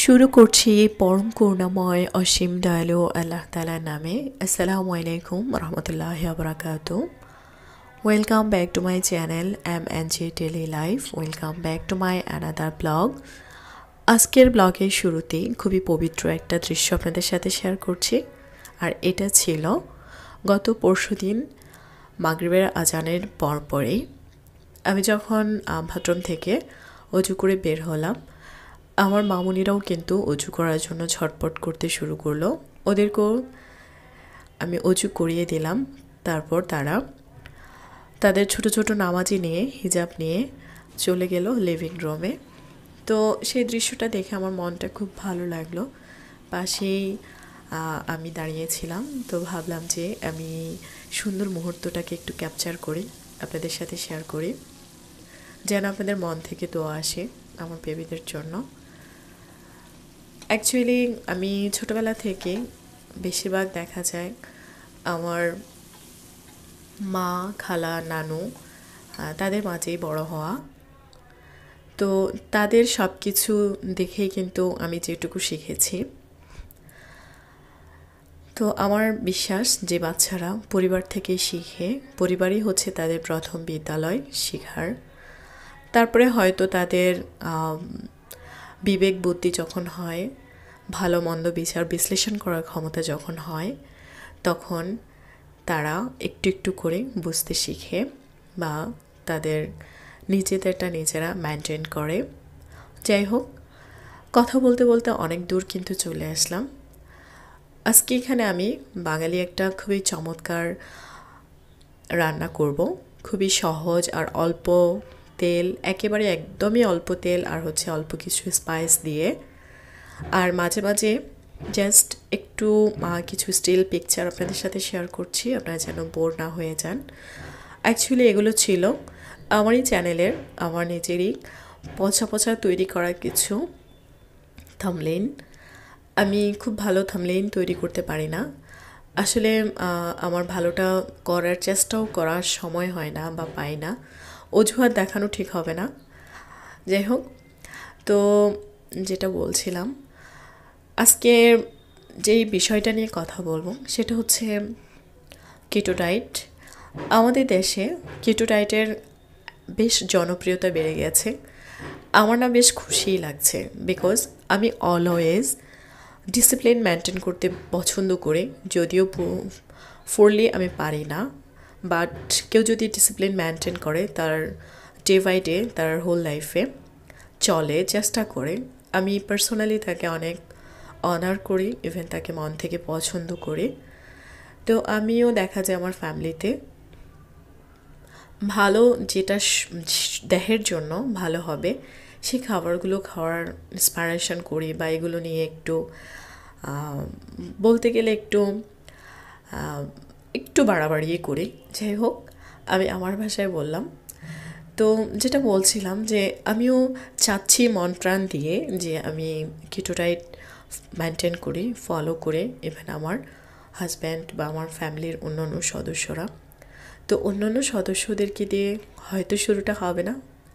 শুরু করছি পরম করুণাময় অসীম দয়ালু আল্লাহ তালার নামে আসসালামু আলাইকুম রহমতুল্লাহ আবরাকাত welcome back to my channel M N G daily life welcome back to my another blog আজকের ব্লগের শুরুতে খুবই পবিত্র একটা দৃশ্য আপনাদের সাথে শেয়ার করছি আর এটা ছিল গত পরশু দিন মাগরিবের আজানের পরপরেই আমি যখন বাথরুম থেকে অজু করে বের হলাম আমার মামুনিরাও কিন্তু অজু করার জন্য ছটপট করতে শুরু করলো ওদেরকেও আমি অজু করিয়ে দিলাম তারপর তারা তাদের ছোট ছোট নামাজি নিয়ে হিজাব নিয়ে চলে গেল লিভিং রুমে তো সেই দৃশ্যটা দেখে আমার মনটা খুব ভালো লাগলো পাশেই আমি দাঁড়িয়েছিলাম তো ভাবলাম যে আমি সুন্দর মুহূর্তটাকে একটু ক্যাপচার করি আপনাদের সাথে শেয়ার করি যেন আপনাদের মন থেকে দোয়া আসে আমার বেবিদের জন্য অ্যাকচুয়ালি আমি ছোটোবেলা থেকে বেশিরভাগ দেখা যায় আমার মা খালা নানু তাদের মাঝেই বড় হওয়া তো তাদের সব কিছু দেখেই কিন্তু আমি যেটুকু শিখেছি তো আমার বিশ্বাস যে বাচ্চারা পরিবার থেকে শিখে পরিবারই হচ্ছে তাদের প্রথম বিদ্যালয় শিখার তারপরে হয়তো তাদের বিবেক বুদ্ধি যখন হয় ভালো মন্দ বিচার বিশ্লেষণ করার ক্ষমতা যখন হয় তখন তারা একটু একটু করে বুঝতে শিখে বা তাদের নিজেদেরটা নিজেরা মেনটেন করে যাই হোক কথা বলতে বলতে অনেক দূর কিন্তু চলে আসলাম আজকে এখানে আমি বাঙালি একটা খুবই চমৎকার রান্না করব খুবই সহজ আর অল্প তেল একেবারে একদমই অল্প তেল আর হচ্ছে অল্প কিছু স্পাইস দিয়ে আর মাঝে মাঝে জাস্ট একটু কিছু স্টিল পিকচার আপনাদের সাথে শেয়ার করছি আপনারা যেন বোর না হয়ে যান অ্যাকচুয়ালি এগুলো ছিল আমারই চ্যানেলের আমার নিজেরই পচা পচা তৈরি করা কিছু থামলেন আমি খুব ভালো থামলেন তৈরি করতে পারি না আসলে আমার ভালোটা করার চেষ্টাও করার সময় হয় না বা পাই না অজুহাত দেখানো ঠিক হবে না যাই হোক তো যেটা বলছিলাম আজকে যেই বিষয়টা নিয়ে কথা বলবো সেটা হচ্ছে কেটো আমাদের দেশে কেটো বেশ জনপ্রিয়তা বেড়ে গেছে আমার না বেশ খুশিই লাগছে বিকজ আমি অলওয়েজ ডিসিপ্লিন মেনটেন করতে পছন্দ করি যদিও ফুললি আমি পারি না বাট কেউ যদি ডিসিপ্লিন মেনটেন করে তার ডে বাই ডে তার হোল লাইফে চলে চেষ্টা করে আমি পার্সোনালি তাকে অনেক অনার করি ইভেন তাকে মন থেকে পছন্দ করি তো আমিও দেখা যায় আমার ফ্যামিলিতে ভালো যেটা দেহের জন্য ভালো হবে সেই খাবারগুলো খাওয়ার ইন্সপায়ারেশন করি বা এগুলো নিয়ে একটু বলতে গেলে একটু একটু বাড়াবাড়ি করে যাই হোক আমি আমার ভাষায় বললাম তো যেটা বলছিলাম যে আমিও চাচ্ছি মন প্রাণ দিয়ে যে আমি কিটোটাইট মেনটেন করি ফলো করে ইভেন আমার হাজব্যান্ড বা আমার ফ্যামিলির অন্যান্য সদস্যরা তো অন্যান্য সদস্যদেরকে দিয়ে হয়তো শুরুটা হবে না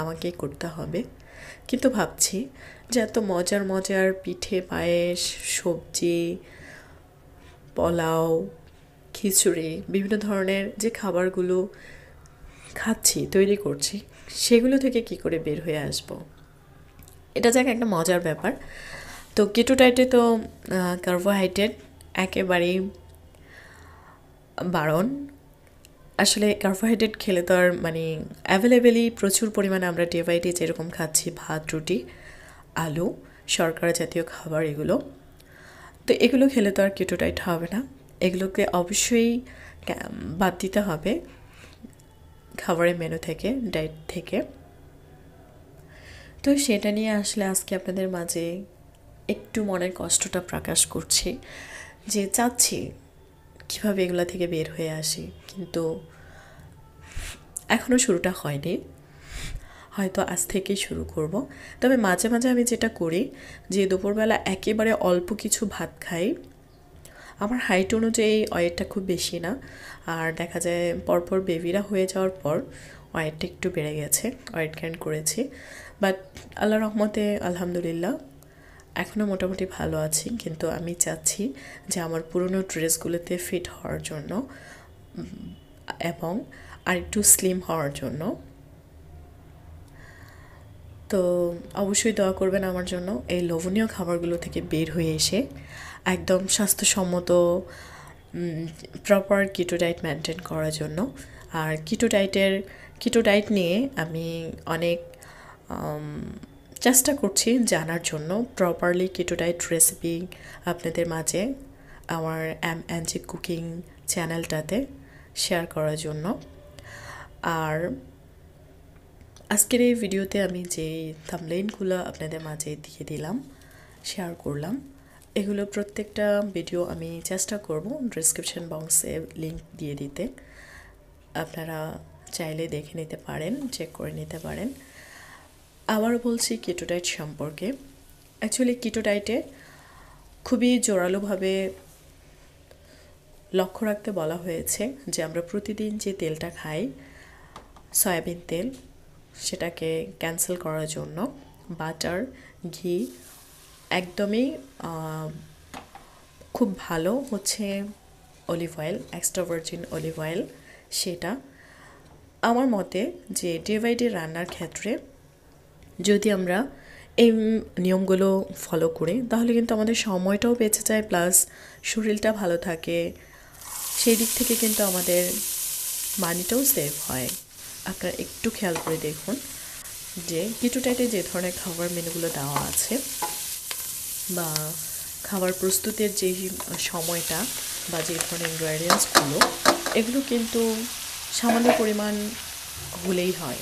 আমাকে করতে হবে কিন্তু ভাবছি যে এত মজার মজার পিঠে পায়েস সবজি পোলাও খিচুড়ি বিভিন্ন ধরনের যে খাবারগুলো খাচ্ছি তৈরি করছি সেগুলো থেকে কি করে বের হয়ে আসব এটা যাক একটা মজার ব্যাপার তো কিটু টাইটে তো কার্বোহাইড্রেট একেবারেই বারণ আসলে কার্বোহাইড্রেট খেলে তো আর মানে অ্যাভেলেবেলই প্রচুর পরিমাণে আমরা ডে বাই ডে যেরকম খাচ্ছি ভাত রুটি আলু শর্করা জাতীয় খাবার এগুলো তো এগুলো খেলে তো আর কেটো টাইট হবে না এগুলোকে অবশ্যই বাদ দিতে হবে খাবারের মেনু থেকে ডায়েট থেকে তো সেটা নিয়ে আসলে আজকে আপনাদের মাঝে একটু মনের কষ্টটা প্রকাশ করছি যে চাচ্ছি কীভাবে এগুলো থেকে বের হয়ে আসি কিন্তু এখনও শুরুটা হয়নি হয়তো আজ থেকেই শুরু করব তবে মাঝে মাঝে আমি যেটা করি যে দুপুরবেলা একেবারে অল্প কিছু ভাত খাই আমার হাইট অনুযায়ী ওয়েটটা খুব বেশি না আর দেখা যায় পরপর বেবিরা হয়ে যাওয়ার পর ওয়েটটা একটু বেড়ে গেছে ওয়েট গ্যান করেছি বাট আল্লাহ রহমতে আলহামদুলিল্লাহ এখনও মোটামুটি ভালো আছি কিন্তু আমি চাচ্ছি যে আমার পুরনো ড্রেসগুলোতে ফিট হওয়ার জন্য এবং আর একটু স্লিম হওয়ার জন্য তো অবশ্যই দোয়া করবেন আমার জন্য এই লোভনীয় খাবারগুলো থেকে বের হয়ে এসে একদম স্বাস্থ্যসম্মত প্রপার কিটো ডায়েট মেনটেন করার জন্য আর কিটো ডায়েটের কিটো ডায়েট নিয়ে আমি অনেক চেষ্টা করছি জানার জন্য প্রপারলি কিটো ডায়েট রেসিপি আপনাদের মাঝে আমার এম এনজি কুকিং চ্যানেলটাতে শেয়ার করার জন্য আর আজকের এই ভিডিওতে আমি যে থামলেইনগুলো আপনাদের মাঝে দিয়ে দিলাম শেয়ার করলাম এগুলো প্রত্যেকটা ভিডিও আমি চেষ্টা করব ডিসক্রিপশন বক্সে লিঙ্ক দিয়ে দিতে আপনারা চাইলে দেখে নিতে পারেন চেক করে নিতে পারেন আবার বলছি কিটোডাইট সম্পর্কে অ্যাকচুয়ালি কিটোডাইটে খুবই জোরালোভাবে লক্ষ্য রাখতে বলা হয়েছে যে আমরা প্রতিদিন যে তেলটা খাই সয়াবিন তেল সেটাকে ক্যান্সেল করার জন্য বাটার ঘি একদমই খুব ভালো হচ্ছে olive oil extra virgin olive oil সেটা আমার মতে যে ডে বাই ডে রান্নার ক্ষেত্রে যদি আমরা এই নিয়মগুলো ফলো করি তাহলে কিন্তু আমাদের সময়টাও বেঁচে যায় প্লাস শরীরটা ভালো থাকে সেই দিক থেকে কিন্তু আমাদের মানিটাও সেভ হয় আপনারা একটু খেয়াল করে দেখুন যে কিছু টাইটে যে ধরনের খাবার মেনুগুলো দেওয়া আছে বা খাবার প্রস্তুতের যে সময়টা বা যে ধরনের ইনগ্রেডিয়েন্টসগুলো এগুলো কিন্তু সামান্য পরিমাণ হলেই হয়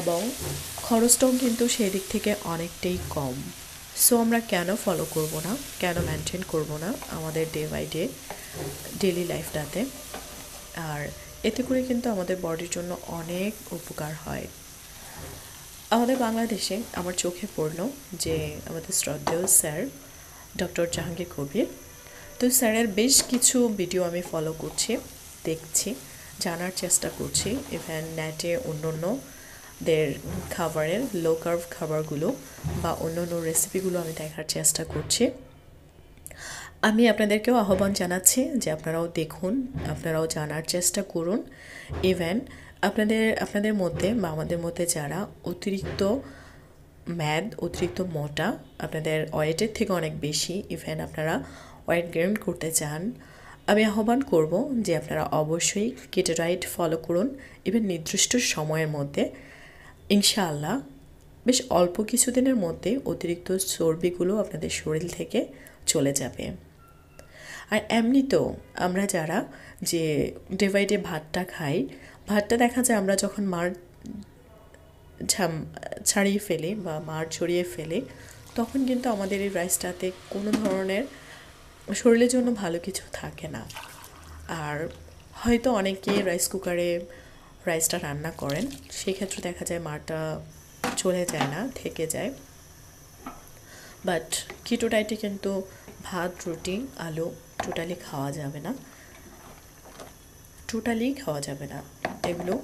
এবং খরচটাও কিন্তু সেই দিক থেকে অনেকটাই কম সো আমরা কেন ফলো করব না কেন মেনটেন করব না আমাদের ডে বাই ডে ডেলি লাইফটাতে আর এতে করে কিন্তু আমাদের বডির জন্য অনেক উপকার হয় আমাদের বাংলাদেশে আমার চোখে পড়ল যে আমাদের শ্রদ্ধেয় স্যার ডক্টর জাহাঙ্গীর কবির তো স্যারের বেশ কিছু ভিডিও আমি ফলো করছি দেখছি জানার চেষ্টা করছি ইভেন নেটে অন্য অন্যদের খাবারের লো কার্ভ খাবারগুলো বা অন্য অন্য রেসিপিগুলো আমি দেখার চেষ্টা করছি আমি আপনাদেরকেও আহ্বান জানাচ্ছি যে আপনারাও দেখুন আপনারাও জানার চেষ্টা করুন ইভেন আপনাদের আপনাদের মধ্যে বা আমাদের মধ্যে যারা অতিরিক্ত ম্যাদ অতিরিক্ত মোটা আপনাদের ওয়েটের থেকে অনেক বেশি ইভেন আপনারা ওয়েট গেইন করতে চান আমি আহ্বান করব যে আপনারা অবশ্যই কেটোরাইট ফলো করুন ইভেন নির্দিষ্ট সময়ের মধ্যে ইনশাআল্লাহ বেশ অল্প কিছুদিনের মধ্যে অতিরিক্ত চর্বিগুলো আপনাদের শরীর থেকে চলে যাবে আর এমনিতেও আমরা যারা যে ডে বাই ডে ভাতটা খাই ভাতটা দেখা যায় আমরা যখন মার ঝাম ছাড়িয়ে ফেলে বা মার ছড়িয়ে ফেলে তখন কিন্তু আমাদের এই রাইসটাতে কোনো ধরনের শরীরের জন্য ভালো কিছু থাকে না আর হয়তো অনেকে রাইস কুকারে রাইসটা রান্না করেন সেক্ষেত্রে দেখা যায় মারটা চলে যায় না থেকে যায় বাট কিটো কিন্তু ভাত রুটি আলু টোটালি খাওয়া যাবে না টোটালি খাওয়া যাবে না এগুলো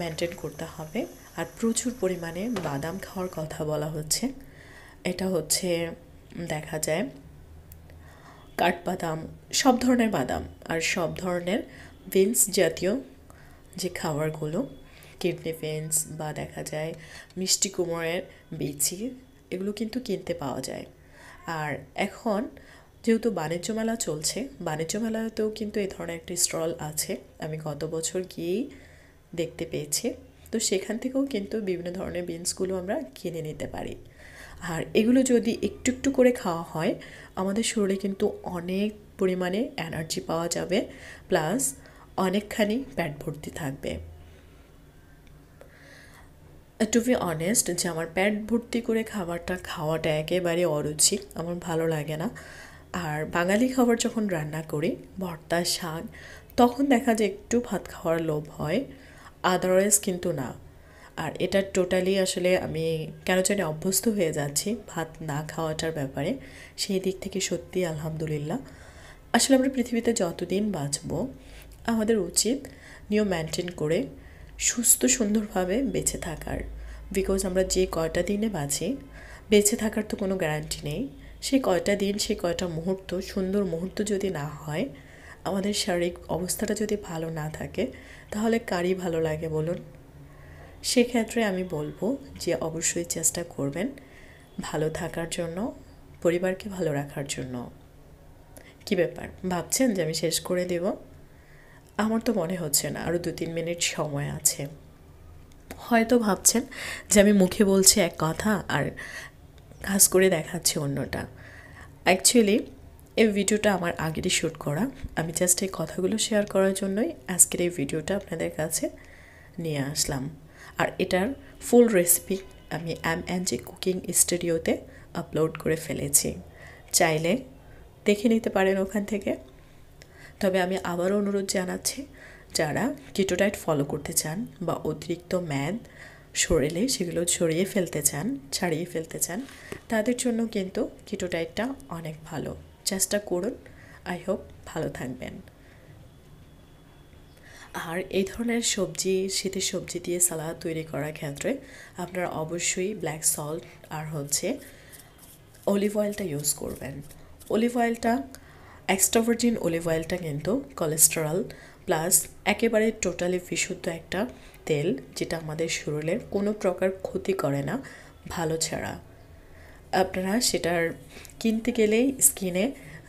মেনটেন করতে হবে আর প্রচুর পরিমাণে বাদাম খাওয়ার কথা বলা হচ্ছে এটা হচ্ছে দেখা যায় কাঠবাদাম সব ধরনের বাদাম আর সব ধরনের বিনস জাতীয় যে খাবারগুলো কিডনি বিনস বা দেখা যায় মিষ্টি কুমড়ের বিচি এগুলো কিন্তু কিনতে পাওয়া যায় আর এখন যেহেতু বাণিজ্য মেলা চলছে বাণিজ্য মেলাতেও কিন্তু এ ধরনের একটি স্টল আছে আমি গত বছর গিয়েই দেখতে পেয়েছি তো সেখান থেকেও কিন্তু বিভিন্ন ধরনের বিনসগুলো আমরা কিনে নিতে পারি আর এগুলো যদি একটু একটু করে খাওয়া হয় আমাদের শরীরে কিন্তু অনেক পরিমাণে এনার্জি পাওয়া যাবে প্লাস অনেকখানি প্যাট ভর্তি থাকবে টু বি অনেস্ট যে আমার প্যাট ভর্তি করে খাবারটা খাওয়াটা একেবারে অরুচি আমার ভালো লাগে না আর বাঙালি খাবার যখন রান্না করি ভর্তা শাক তখন দেখা যায় একটু ভাত খাওয়ার লোভ হয় আদারওয়াইজ কিন্তু না আর এটা টোটালি আসলে আমি কেন জানি অভ্যস্ত হয়ে যাচ্ছি ভাত না খাওয়াটার ব্যাপারে সেই দিক থেকে সত্যি আলহামদুলিল্লাহ আসলে আমরা পৃথিবীতে যতদিন বাঁচব আমাদের উচিত নিয়ম মেনটেন করে সুস্থ সুন্দরভাবে বেঁচে থাকার বিকজ আমরা যে কয়টা দিনে বাঁচি বেঁচে থাকার তো কোনো গ্যারান্টি নেই সেই কয়টা দিন সেই কয়টা মুহূর্ত সুন্দর মুহূর্ত যদি না হয় আমাদের শারীরিক অবস্থাটা যদি ভালো না থাকে তাহলে কারই ভালো লাগে বলুন সেক্ষেত্রে আমি বলবো যে অবশ্যই চেষ্টা করবেন ভালো থাকার জন্য পরিবারকে ভালো রাখার জন্য কি ব্যাপার ভাবছেন যে আমি শেষ করে দেব আমার তো মনে হচ্ছে না আরও দু তিন মিনিট সময় আছে হয়তো ভাবছেন যে আমি মুখে বলছি এক কথা আর কাজ করে দেখাচ্ছি অন্যটা অ্যাকচুয়ালি এই ভিডিওটা আমার আগেরই শ্যুট করা আমি জাস্ট এই কথাগুলো শেয়ার করার জন্যই আজকের এই ভিডিওটা আপনাদের কাছে নিয়ে আসলাম আর এটার ফুল রেসিপি আমি এম এন জি কুকিং স্টুডিওতে আপলোড করে ফেলেছি চাইলে দেখে নিতে পারেন ওখান থেকে তবে আমি আবারও অনুরোধ জানাচ্ছি যারা কিটোডাইট ফলো করতে চান বা অতিরিক্ত ম্যাদ শরীরে সেগুলো ছড়িয়ে ফেলতে চান ছাড়িয়ে ফেলতে চান তাদের জন্য কিন্তু কিটোডাইটটা অনেক ভালো চেষ্টা করুন আই হোপ ভালো থাকবেন আর এই ধরনের সবজি শীতের সবজি দিয়ে সালাদ তৈরি করার ক্ষেত্রে আপনারা অবশ্যই ব্ল্যাক সল্ট আর হচ্ছে অলিভ অয়েলটা ইউজ করবেন অলিভ অয়েলটা এক্সট্রা ভার্জিন অলিভ অয়েলটা কিন্তু কোলেস্টেরল প্লাস একেবারে টোটালি বিশুদ্ধ একটা তেল যেটা আমাদের শরীরের কোনো প্রকার ক্ষতি করে না ভালো ছাড়া আপনারা সেটার কিনতে গেলেই স্কিনে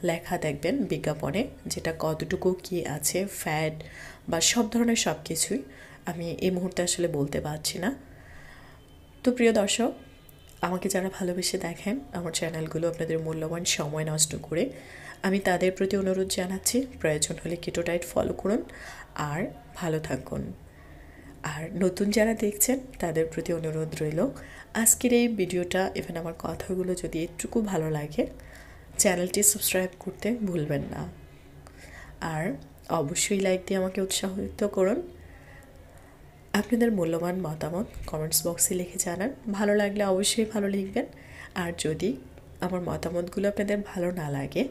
লেখা দেখবেন বিজ্ঞাপনে যেটা কতটুকু কি আছে ফ্যাট বা সব ধরনের সব কিছুই আমি এই মুহূর্তে আসলে বলতে পারছি না তো প্রিয় দর্শক আমাকে যারা ভালোবেসে দেখেন আমার চ্যানেলগুলো আপনাদের মূল্যবান সময় নষ্ট করে আমি তাদের প্রতি অনুরোধ জানাচ্ছি প্রয়োজন হলে কিটোটাইট ফলো করুন আর ভালো থাকুন আর নতুন যারা দেখছেন তাদের প্রতি অনুরোধ রইল আজকের এই ভিডিওটা ইভেন আমার কথাগুলো যদি একটুকু ভালো লাগে চ্যানেলটি সাবস্ক্রাইব করতে ভুলবেন না আর অবশ্যই লাইক দিয়ে আমাকে উৎসাহিত করুন আপনাদের মূল্যবান মতামত কমেন্টস বক্সে লিখে জানান ভালো লাগলে অবশ্যই ভালো লিখবেন আর যদি আমার মতামতগুলো আপনাদের ভালো না লাগে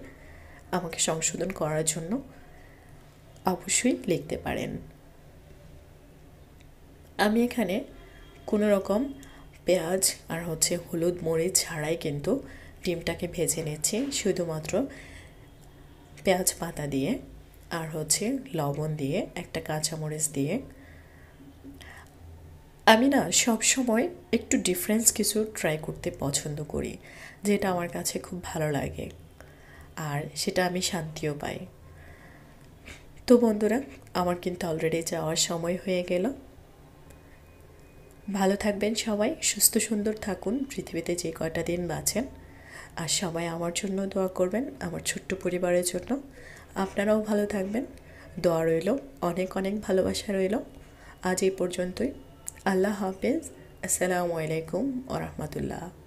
আমাকে সংশোধন করার জন্য অবশ্যই লিখতে পারেন আমি এখানে কোনো রকম পেঁয়াজ আর হচ্ছে হলুদ মরিচ ছাড়াই কিন্তু ডিমটাকে ভেজে নিচ্ছি শুধুমাত্র পেঁয়াজ পাতা দিয়ে আর হচ্ছে লবণ দিয়ে একটা কাঁচামরিচ দিয়ে আমি না সব সময় একটু ডিফারেন্স কিছু ট্রাই করতে পছন্দ করি যেটা আমার কাছে খুব ভালো লাগে আর সেটা আমি শান্তিও পাই তো বন্ধুরা আমার কিন্তু অলরেডি যাওয়ার সময় হয়ে গেল ভালো থাকবেন সবাই সুস্থ সুন্দর থাকুন পৃথিবীতে যে কয়টা দিন বাঁচেন আর সবাই আমার জন্য দোয়া করবেন আমার ছোট্ট পরিবারের জন্য আপনারাও ভালো থাকবেন দোয়া রইল অনেক অনেক ভালোবাসা রইল আজ এই পর্যন্তই আল্লাহ হাফেজ আসসালামু আলাইকুম ওরহমতুল্লাহ